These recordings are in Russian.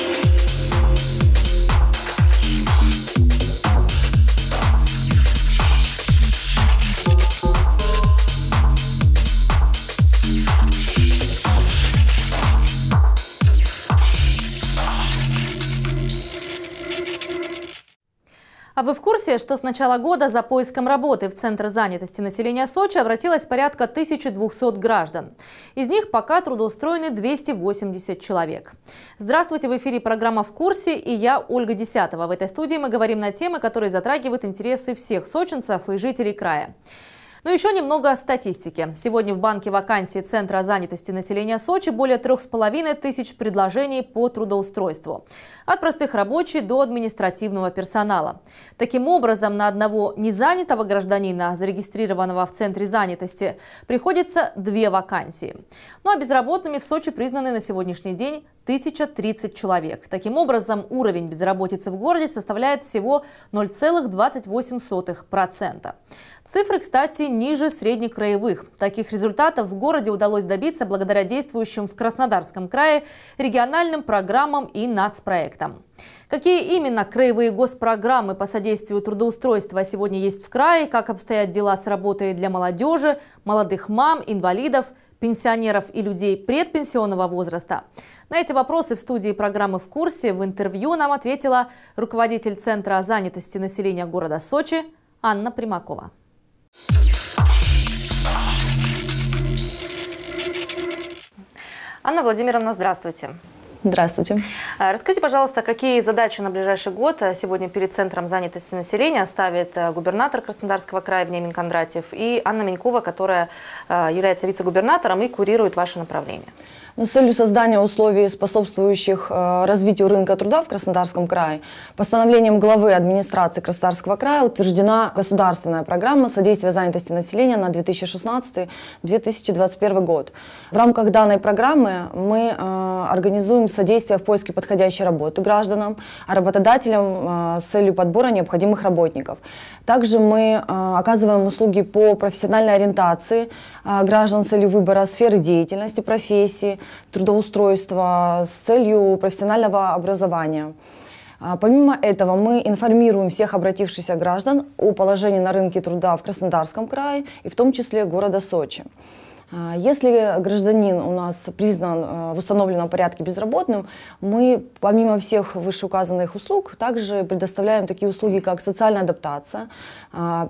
Thank you. Версия, что с начала года за поиском работы в Центр занятости населения Сочи обратилось порядка 1200 граждан. Из них пока трудоустроены 280 человек. Здравствуйте, в эфире программа «В курсе» и я, Ольга Десятова. В этой студии мы говорим на темы, которые затрагивают интересы всех сочинцев и жителей края. Но ну, еще немного о статистике. Сегодня в банке вакансий Центра занятости населения Сочи более трех с половиной тысяч предложений по трудоустройству. От простых рабочих до административного персонала. Таким образом, на одного незанятого гражданина, зарегистрированного в Центре занятости, приходится две вакансии. Ну а безработными в Сочи признаны на сегодняшний день 1030 человек. Таким образом, уровень безработицы в городе составляет всего 0,28%. Цифры, кстати, ниже среднекраевых. Таких результатов в городе удалось добиться благодаря действующим в Краснодарском крае региональным программам и нацпроектам. Какие именно краевые госпрограммы по содействию трудоустройства сегодня есть в крае, как обстоят дела с работой для молодежи, молодых мам, инвалидов – пенсионеров и людей предпенсионного возраста? На эти вопросы в студии программы «В курсе» в интервью нам ответила руководитель Центра занятости населения города Сочи Анна Примакова. Анна Владимировна, здравствуйте. Здравствуйте. А, расскажите, пожалуйста, какие задачи на ближайший год а, сегодня перед Центром занятости населения ставит а, губернатор Краснодарского края ВнЕмин Кондратьев и Анна Менькова, которая является вице-губернатором и курирует ваше направление? Но ну, с целью создания условий, способствующих э, развитию рынка труда в Краснодарском крае, постановлением главы администрации Краснодарского края утверждена государственная программа содействия занятости населения на 2016-2021 год. В рамках данной программы мы э, организуем содействие в поиске подходящей работы гражданам, а работодателям э, с целью подбора необходимых работников. Также мы оказываем услуги по профессиональной ориентации граждан с целью выбора сферы деятельности, профессии, трудоустройства с целью профессионального образования. А, помимо этого, мы информируем всех обратившихся граждан о положении на рынке труда в Краснодарском крае и в том числе города Сочи. А, если гражданин у нас признан а, в установленном порядке безработным, мы помимо всех вышеуказанных услуг также предоставляем такие услуги, как социальная адаптация,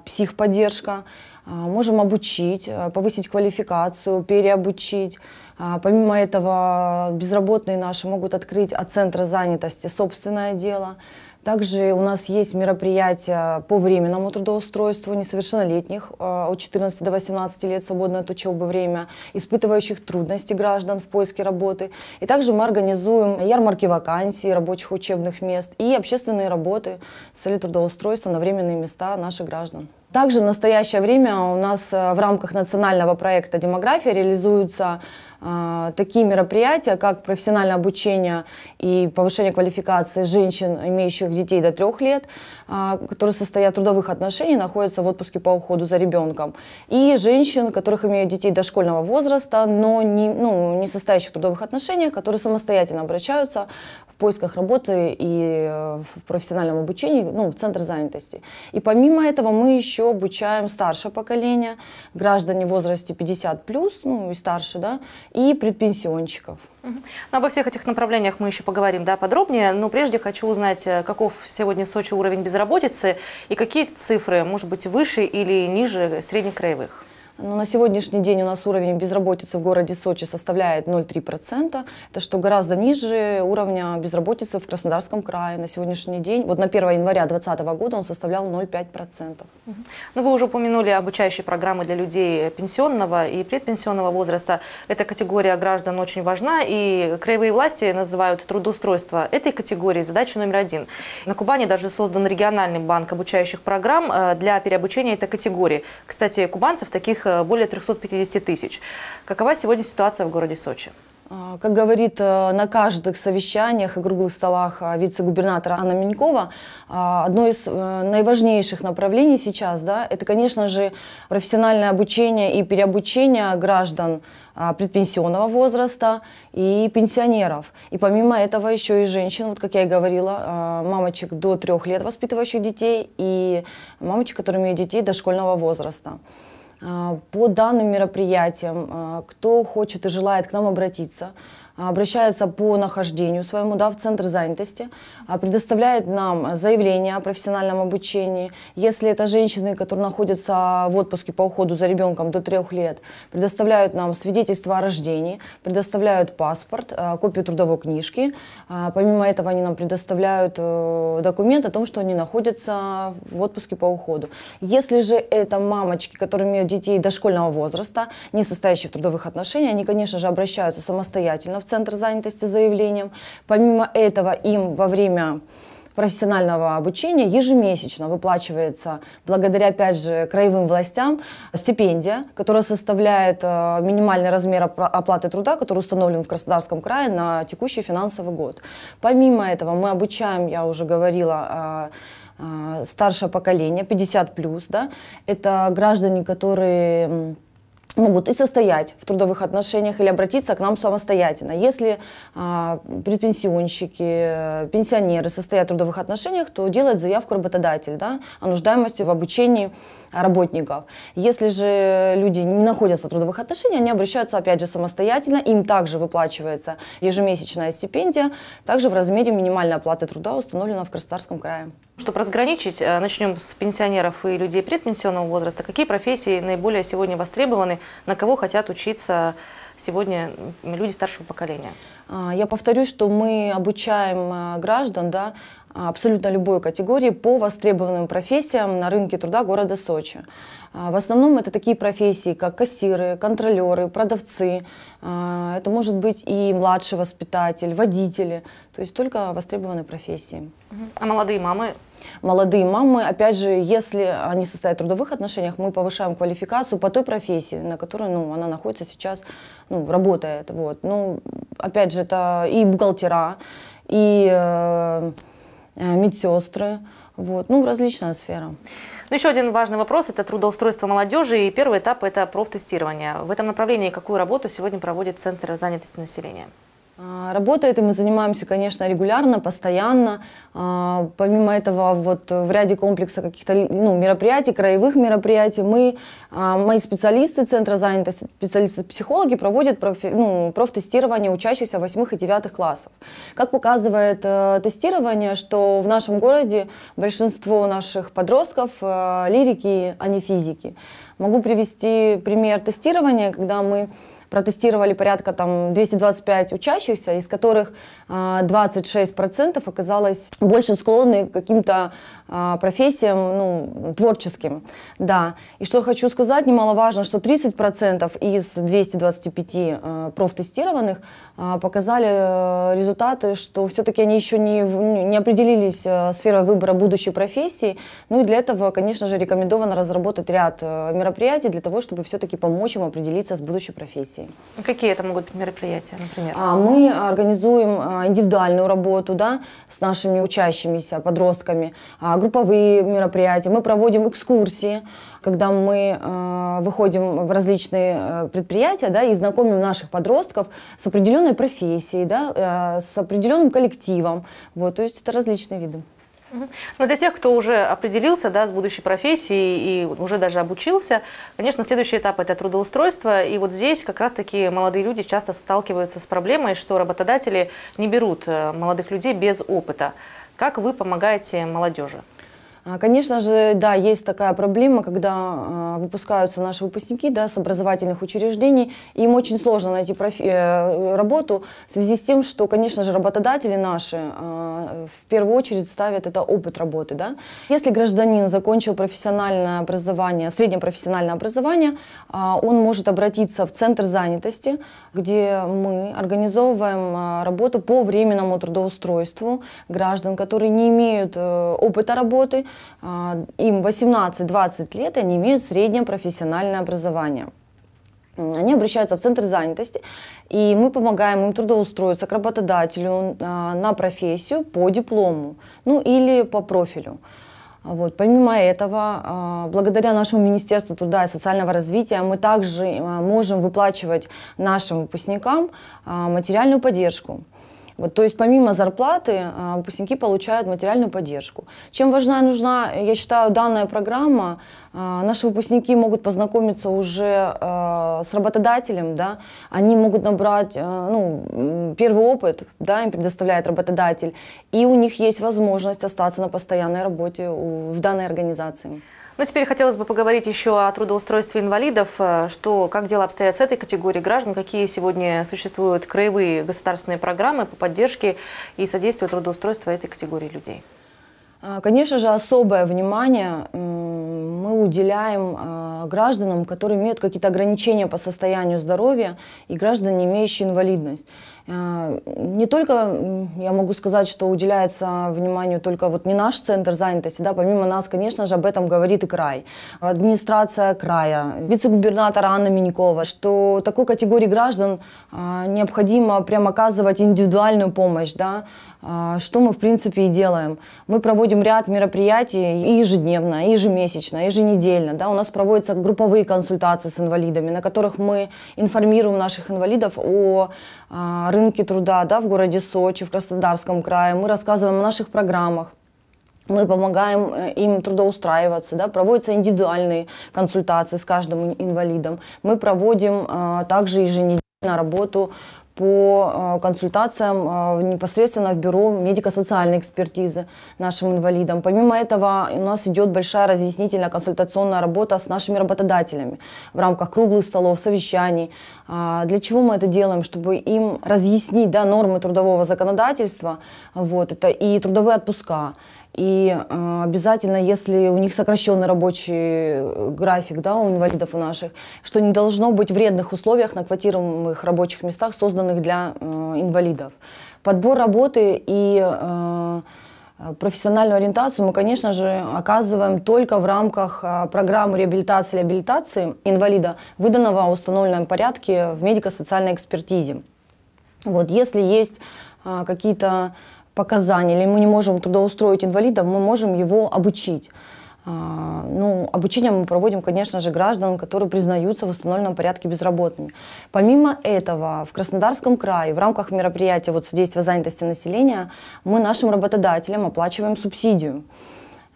психподдержка, можем обучить, повысить квалификацию, переобучить, а, помимо этого, безработные наши могут открыть от центра занятости собственное дело. Также у нас есть мероприятия по временному трудоустройству несовершеннолетних а, от 14 до 18 лет, свободное от учебы время, испытывающих трудности граждан в поиске работы. И также мы организуем ярмарки вакансий, рабочих учебных мест и общественные работы с целью трудоустройства на временные места наших граждан. Также в настоящее время у нас э, в рамках национального проекта «Демография» реализуются а, такие мероприятия, как профессиональное обучение и повышение квалификации женщин, имеющих детей до трех лет, а, которые состоят в трудовых отношениях, находятся в отпуске по уходу за ребенком, и женщин, которых имеют детей дошкольного возраста, но не, ну, не состоящих в трудовых отношениях, которые самостоятельно обращаются в поисках работы и э, в профессиональном обучении, ну, в центр занятости. И помимо этого мы еще обучаем старшее поколение, граждане в возрасте 50+, плюс, ну и старше, да, и предпенсионщиков. Ну обо всех этих направлениях мы еще поговорим да, подробнее, но прежде хочу узнать, э, каков сегодня в Сочи уровень безработицы и какие цифры, может быть, выше или ниже среднекраевых? Но ну, на сегодняшний день у нас уровень безработицы в городе Сочи составляет 0,3%. Это что гораздо ниже уровня безработицы в Краснодарском крае на сегодняшний день. Вот на 1 января 2020 года он составлял 0,5%. Ну, вы уже упомянули обучающие программы для людей пенсионного и предпенсионного возраста. Эта категория граждан очень важна, и краевые власти называют трудоустройство этой категории задачей номер один. На Кубани даже создан региональный банк обучающих программ э, для переобучения этой категории. Кстати, кубанцев таких Э, более 350 тысяч. Какова сегодня ситуация в городе Сочи? А, как говорит э, на каждых совещаниях и круглых столах э, вице-губернатора Анна Минькова, одно из наиважнейших направлений сейчас, да, это, конечно же, профессиональное обучение и переобучение граждан предпенсионного возраста и пенсионеров. И помимо этого еще и женщин, вот как я и говорила, мамочек до трех лет воспитывающих детей и мамочек, которые имеют детей дошкольного возраста. А, по данным мероприятиям, а, кто хочет и желает к нам обратиться – а, обращается по нахождению своему да, в центр занятости, а, предоставляет нам заявление о профессиональном обучении. Если это женщины, которые находятся в отпуске по уходу за ребенком до трех лет, предоставляют нам свидетельство о рождении, предоставляют паспорт, а, копию трудовой книжки. Помимо этого они нам предоставляют э, документ о том, что они находятся в отпуске по уходу. Если же это мамочки, которые имеют детей дошкольного возраста, не состоящие в трудовых отношениях, они, конечно же, обращаются самостоятельно в центр занятости заявлением. Помимо этого, им во время профессионального обучения ежемесячно выплачивается, благодаря, опять же, краевым властям, стипендия, которая составляет э, минимальный размер оплаты труда, который установлен в Краснодарском крае на текущий финансовый год. Помимо этого мы обучаем, я уже говорила, э, э, старшее поколение, 50+, да, это граждане, которые могут и состоять в трудовых отношениях или обратиться к нам самостоятельно. Если а, предпенсионщики, пенсионеры состоят в трудовых отношениях, то делает заявку работодатель да, о нуждаемости в обучении работников. Если же люди не находятся в трудовых отношениях, они обращаются опять же самостоятельно, им также выплачивается ежемесячная стипендия, также в размере минимальной оплаты труда, установленного в Краснодарском крае. Чтобы разграничить, э, начнем с пенсионеров и людей предпенсионного возраста. Какие профессии наиболее сегодня востребованы, на кого хотят учиться сегодня люди старшего поколения? А, я повторюсь, что мы обучаем э, граждан да, абсолютно любой категории по востребованным профессиям на рынке труда города Сочи. А, в основном это такие профессии, как кассиры, контролеры, продавцы. А, это может быть и младший воспитатель, водители. То есть только востребованные профессии. А молодые мамы молодые мамы. Опять же, если они состоят в трудовых отношениях, мы повышаем квалификацию по той профессии, на которой ну, она находится сейчас, ну, работает. Вот. Ну, опять же, это и бухгалтера, и э, э медсестры, вот. ну, различная сфера. Ну, еще один важный вопрос – это трудоустройство молодежи, и первый этап – это профтестирование. В этом направлении какую работу сегодня проводит Центр занятости населения? А, работает, и мы занимаемся, конечно, регулярно, постоянно. А, помимо этого, вот в ряде комплекса каких-то ну, мероприятий, краевых мероприятий, мы, а, мои специалисты Центра занятости, специалисты-психологи проводят проф, ну, профтестирование учащихся 8 и 9 классов. Как показывает э, тестирование, что в нашем городе большинство наших подростков э, лирики, а не физики. Могу привести пример тестирования, когда мы протестировали порядка там 225 учащихся, из которых 26% а, оказалось больше склонны к каким-то а, профессиям ну, творческим. Да. И что хочу сказать, немаловажно, что 30% из 225 а, профтестированных показали э, результаты, что все-таки они еще не, не определились э, сферой выбора будущей профессии. Ну и для этого, конечно же, рекомендовано разработать ряд э, мероприятий для того, чтобы все-таки помочь им определиться с будущей профессией. Какие это могут быть мероприятия, например? Мы организуем а, индивидуальную работу да, с нашими учащимися подростками, а, групповые мероприятия. Мы проводим экскурсии, когда мы а, выходим в различные э, предприятия да, и знакомим наших подростков с определенной профессией, да, э, с определенным коллективом. Вот, то есть это различные виды. Но для тех, кто уже определился да, с будущей профессией и уже даже обучился, конечно, следующий этап – это трудоустройство. И вот здесь как раз-таки молодые люди часто сталкиваются с проблемой, что работодатели не берут э, молодых людей без опыта. Как вы помогаете молодежи? А, конечно же, да, есть такая проблема, когда а, выпускаются наши выпускники да, с образовательных учреждений, и им очень сложно найти профи- э, работу в связи с тем, что, конечно же, работодатели наши а, в первую очередь ставят это опыт работы. Да? Если гражданин закончил профессиональное образование, среднепрофессиональное образование, он может обратиться в центр занятости, где мы организовываем а, работу по временному трудоустройству граждан, которые не имеют э, опыта работы, а, им 18-20 лет, и они имеют среднее профессиональное образование. Они обращаются в центр занятости, и мы помогаем им трудоустроиться к работодателю а, на профессию по диплому, ну или по профилю. Вот. Помимо этого, а, благодаря нашему Министерству труда и социального развития мы также а, можем выплачивать нашим выпускникам а, материальную поддержку. Вот, то есть помимо зарплаты э, выпускники получают материальную поддержку. Чем важна и нужна, я считаю, данная программа, э, наши выпускники могут познакомиться уже э, с работодателем, да, они могут набрать ну, первый опыт, да, им предоставляет работодатель, и у них есть возможность остаться на постоянной работе в данной организации. Ну, теперь хотелось бы поговорить еще о трудоустройстве инвалидов. Э, что, как дела обстоят с этой категорией граждан? Какие сегодня существуют краевые государственные программы по поддержке и содействию трудоустройства этой категории людей? А, конечно же, особое внимание мы уделяем а, гражданам, которые имеют какие-то ограничения по состоянию здоровья и граждане, имеющие инвалидность. Э, не только, я могу сказать, что уделяется вниманию только вот не наш центр занятости, да, помимо нас, конечно же, об этом говорит и край. Администрация края, вице-губернатор Анна Минякова, что такой категории граждан э, необходимо прям оказывать индивидуальную помощь, да, э, что мы, в принципе, и делаем. Мы проводим ряд мероприятий и ежедневно, и ежемесячно, и еженедельно. Да? У нас проводятся групповые консультации с инвалидами, на которых мы информируем наших инвалидов о а, рынке труда да, в городе Сочи, в Краснодарском крае. Мы рассказываем о наших программах. Мы помогаем э, им трудоустраиваться, да, проводятся индивидуальные консультации с каждым инвалидом. Мы проводим а, также еженедельно работу по э, консультациям э, непосредственно в бюро медико-социальной экспертизы нашим инвалидам. Помимо этого у нас идет большая разъяснительная консультационная работа с нашими работодателями в рамках круглых столов, совещаний. А, для чего мы это делаем? Чтобы им разъяснить да, нормы трудового законодательства, вот, это и трудовые отпуска, и э, обязательно, если у них сокращенный рабочий э, график, да, у инвалидов у наших, что не должно быть вредных условиях на квотируемых рабочих местах, созданных для э, инвалидов. Подбор работы и профессиональную ориентацию мы, конечно же, оказываем только в рамках программы реабилитации и реабилитации инвалида, выданного в установленном порядке в медико-социальной экспертизе. Вот, если есть какие-то показаний, или мы не можем трудоустроить инвалида, мы можем его обучить. А, ну, обучение мы проводим, конечно же, гражданам, которые признаются в установленном порядке безработными. Помимо этого, в Краснодарском крае в рамках мероприятия вот, содействия занятости населения мы нашим работодателям оплачиваем субсидию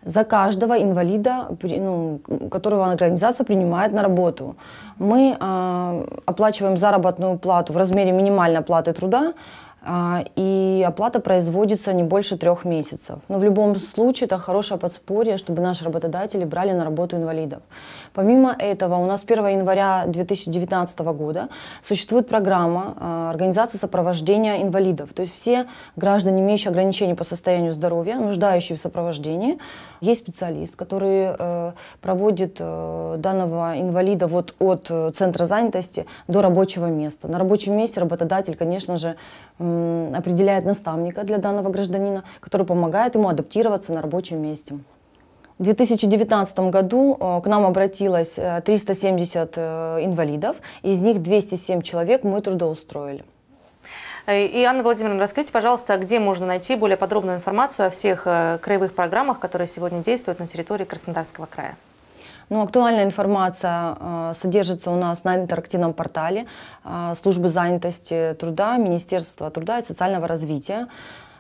за каждого инвалида, ну, которого организация принимает на работу. Мы э, оплачиваем заработную плату в размере минимальной платы труда а, и оплата производится не больше трех месяцев. Но ну, в любом случае это хорошее подспорье, чтобы наши работодатели брали на работу инвалидов. Помимо этого, у нас 1 января 2019 года существует программа а, организации сопровождения инвалидов. То есть все граждане, имеющие ограничения по состоянию здоровья, нуждающие в сопровождении, есть специалист, который э, проводит э, данного инвалида вот от э, центра занятости до рабочего места. На рабочем месте работодатель, конечно же, определяет наставника для данного гражданина, который помогает ему адаптироваться на рабочем месте. В 2019 году э, к нам обратилось 370 э, э, инвалидов, из них 207 человек мы трудоустроили. И, Анна Владимировна, расскажите, пожалуйста, где можно найти более подробную информацию о всех краевых программах, которые сегодня действуют на территории Краснодарского края? Ну актуальная информация э, содержится у нас на интерактивном портале э, службы занятости труда Министерства труда и социального развития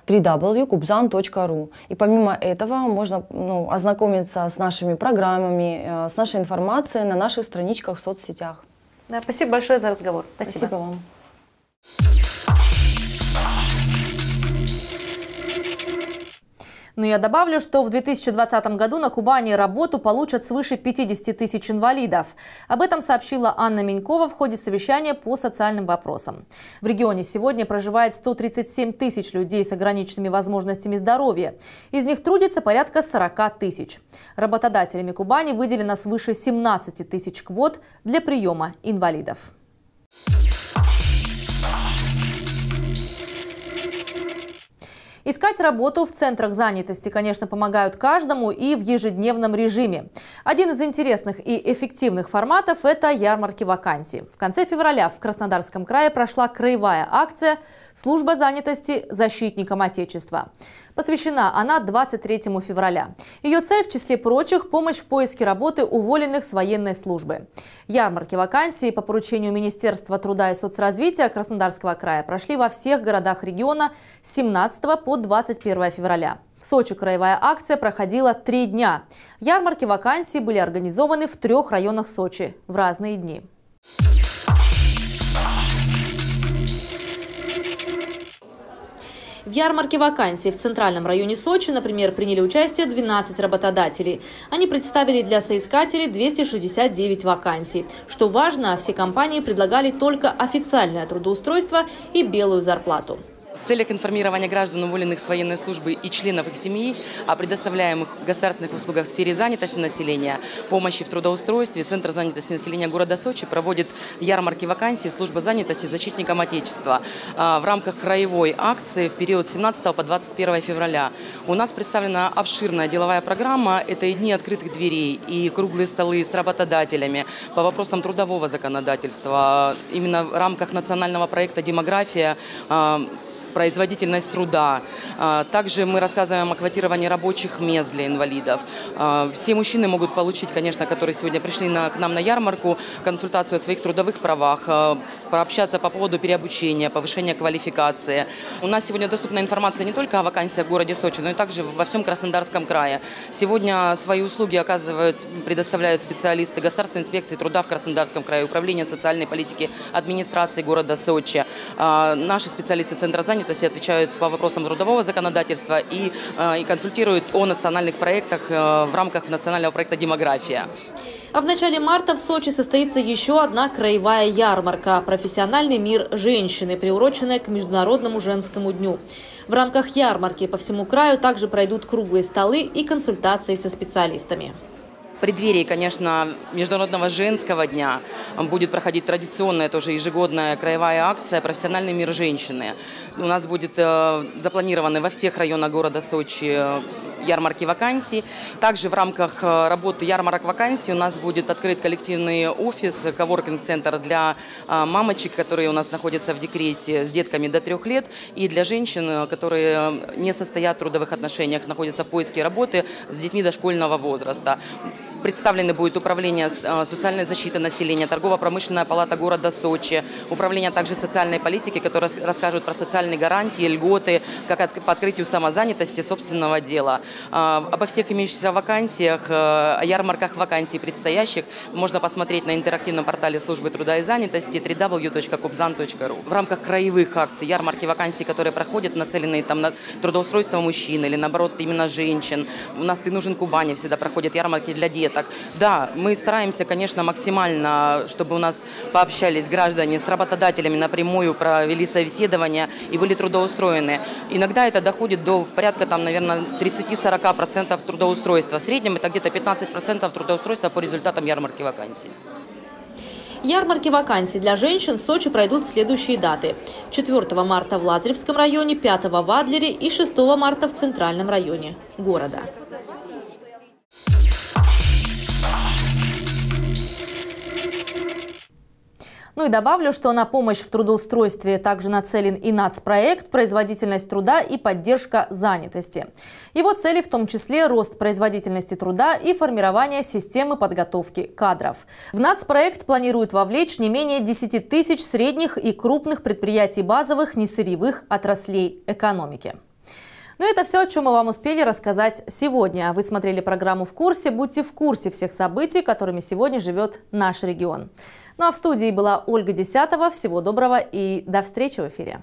www.kubzan.ru. И помимо этого можно ну, ознакомиться с нашими программами, э, с нашей информацией на наших страничках в соцсетях. Да, спасибо большое за разговор. Спасибо, спасибо вам. Но я добавлю, что в 2020 году на Кубани работу получат свыше 50 тысяч инвалидов. Об этом сообщила Анна Менькова в ходе совещания по социальным вопросам. В регионе сегодня проживает 137 тысяч людей с ограниченными возможностями здоровья. Из них трудится порядка 40 тысяч. Работодателями Кубани выделено свыше 17 тысяч квот для приема инвалидов. We'll Искать работу в центрах занятости, конечно, помогают каждому и в ежедневном режиме. Один из интересных и эффективных форматов – это ярмарки вакансий. В конце февраля в Краснодарском крае прошла краевая акция – Служба занятости защитником Отечества. Посвящена она 23 февраля. Ее цель, в числе прочих, помощь в поиске работы уволенных с военной службы. Ярмарки вакансий по поручению Министерства труда и соцразвития Краснодарского края прошли во всех городах региона с 17 по 21 февраля. В Сочи краевая акция проходила три дня. Ярмарки вакансий были организованы в трех районах Сочи в разные дни. В ярмарке вакансий в центральном районе Сочи, например, приняли участие 12 работодателей. Они представили для соискателей 269 вакансий. Что важно, все компании предлагали только официальное трудоустройство и белую зарплату целях информирования граждан, уволенных с военной службы и членов их семьи о предоставляемых государственных услугах в сфере занятости населения, помощи в трудоустройстве, Центр занятости населения города Сочи проводит ярмарки вакансий служба занятости защитникам Отечества а, в рамках краевой акции в период 17 по 21 февраля. У нас представлена обширная деловая программа. Это и дни открытых дверей, и круглые столы с работодателями по вопросам трудового законодательства. Именно в рамках национального проекта «Демография» а, производительность труда. А, также мы рассказываем о квотировании рабочих мест для инвалидов. А, все мужчины могут получить, конечно, которые сегодня пришли на, к нам на ярмарку, консультацию о своих трудовых правах, а, пообщаться по поводу переобучения, повышения квалификации. У нас сегодня доступна информация не только о вакансиях в городе Сочи, но и также во всем Краснодарском крае. Сегодня свои услуги оказывают, предоставляют специалисты Государственной инспекции труда в Краснодарском крае, Управления социальной политики администрации города Сочи, наши специалисты Центра занятости, занятости, отвечают по вопросам трудового законодательства и, э, и консультируют о национальных проектах э, в рамках национального проекта «Демография». А в начале марта в Сочи состоится еще одна краевая ярмарка «Профессиональный мир женщины», приуроченная к Международному женскому дню. В рамках ярмарки по всему краю также пройдут круглые столы и консультации со специалистами преддверии, конечно, Международного женского дня будет проходить традиционная тоже ежегодная краевая акция «Профессиональный мир женщины». У нас будет э, запланированы во всех районах города Сочи э, ярмарки вакансий. Также в рамках э, работы ярмарок вакансий у нас будет открыт коллективный офис, э, коворкинг-центр для мамочек, которые у нас находятся в декрете с детками до трех лет, и для женщин, которые не состоят в трудовых отношениях, находятся в поиске работы с детьми дошкольного возраста представлены будет Управление э, социальной защиты населения, торгово-промышленная палата города Сочи, Управление также социальной политики, которые расскажут про социальные гарантии, льготы, как от, по открытию самозанятости собственного дела. Э, обо всех имеющихся вакансиях, э, о ярмарках вакансий предстоящих можно посмотреть на интерактивном портале службы труда и занятости www.kubzan.ru. В рамках краевых акций, ярмарки вакансий, которые проходят, нацеленные там на трудоустройство мужчин или наоборот именно женщин. У нас «Ты нужен Кубани» всегда проходят ярмарки для детей деток. Да, мы стараемся, конечно, максимально, чтобы у нас пообщались граждане с работодателями напрямую, провели собеседование и были трудоустроены. Иногда это доходит до порядка, там, наверное, 30-40% трудоустройства. В среднем это где-то 15% трудоустройства по результатам ярмарки вакансий. Ярмарки вакансий для женщин в Сочи пройдут в следующие даты. 4 марта в Лазаревском районе, 5 в Адлере и 6 марта в Центральном районе города. Ну и добавлю, что на помощь в трудоустройстве также нацелен и нацпроект «Производительность труда и поддержка занятости». Его цели в том числе рост производительности труда и формирование системы подготовки кадров. В нацпроект планируют вовлечь не менее 10 тысяч средних и крупных предприятий базовых несырьевых отраслей экономики. Но ну, это все, о чем мы вам успели рассказать сегодня. Вы смотрели программу «В курсе». Будьте в курсе всех событий, которыми сегодня живет наш регион. Ну а в студии была Ольга Десятова. Всего доброго и до встречи в эфире.